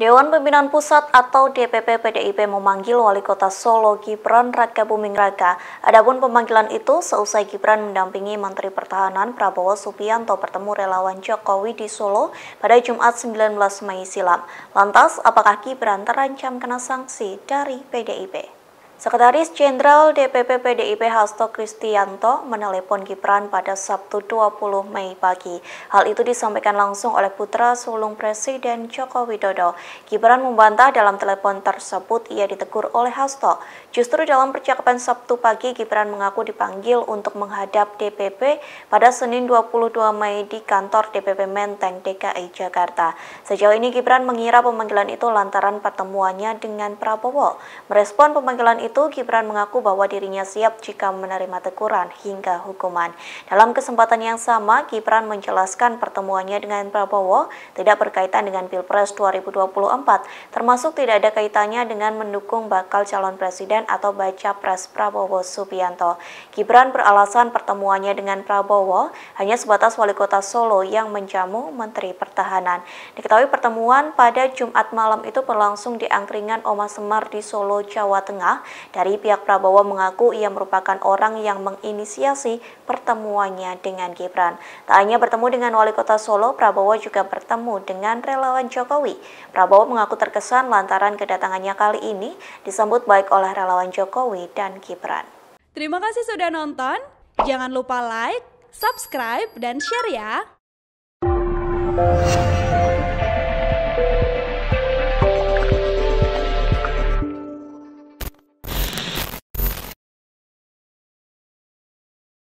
Dewan Pimpinan Pusat atau DPP PDIP memanggil Wali Kota Solo Gibran Raka Buming Raka. Adapun pemanggilan itu seusai Gibran mendampingi Menteri Pertahanan Prabowo Subianto bertemu relawan Jokowi di Solo pada Jumat 19 Mei silam. Lantas, apakah Gibran terancam kena sanksi dari PDIP? Sekretaris Jenderal DPP PDIP Hasto Kristianto menelepon Gibran pada Sabtu 20 Mei pagi. Hal itu disampaikan langsung oleh putra sulung Presiden Joko Widodo. Gibran membantah dalam telepon tersebut ia ditegur oleh Hasto. Justru dalam percakapan Sabtu pagi Gibran mengaku dipanggil untuk menghadap DPP pada Senin 22 Mei di kantor DPP Menteng DKI Jakarta. Sejauh ini Gibran mengira pemanggilan itu lantaran pertemuannya dengan Prabowo. Merespon pemanggilan itu itu, Gibran mengaku bahwa dirinya siap jika menerima teguran hingga hukuman. Dalam kesempatan yang sama, Gibran menjelaskan pertemuannya dengan Prabowo tidak berkaitan dengan Pilpres 2024, termasuk tidak ada kaitannya dengan mendukung bakal calon presiden atau baca pres Prabowo Subianto. Gibran beralasan pertemuannya dengan Prabowo hanya sebatas wali kota Solo yang menjamu Menteri Pertahanan. Diketahui pertemuan pada Jumat malam itu berlangsung di angkringan Oma Semar di Solo, Jawa Tengah. Dari pihak Prabowo mengaku ia merupakan orang yang menginisiasi pertemuannya dengan Gibran. Tak hanya bertemu dengan wali kota Solo, Prabowo juga bertemu dengan relawan Jokowi. Prabowo mengaku terkesan lantaran kedatangannya kali ini disambut baik oleh relawan Jokowi dan Gibran. Terima kasih sudah nonton. Jangan lupa like, subscribe, dan share ya.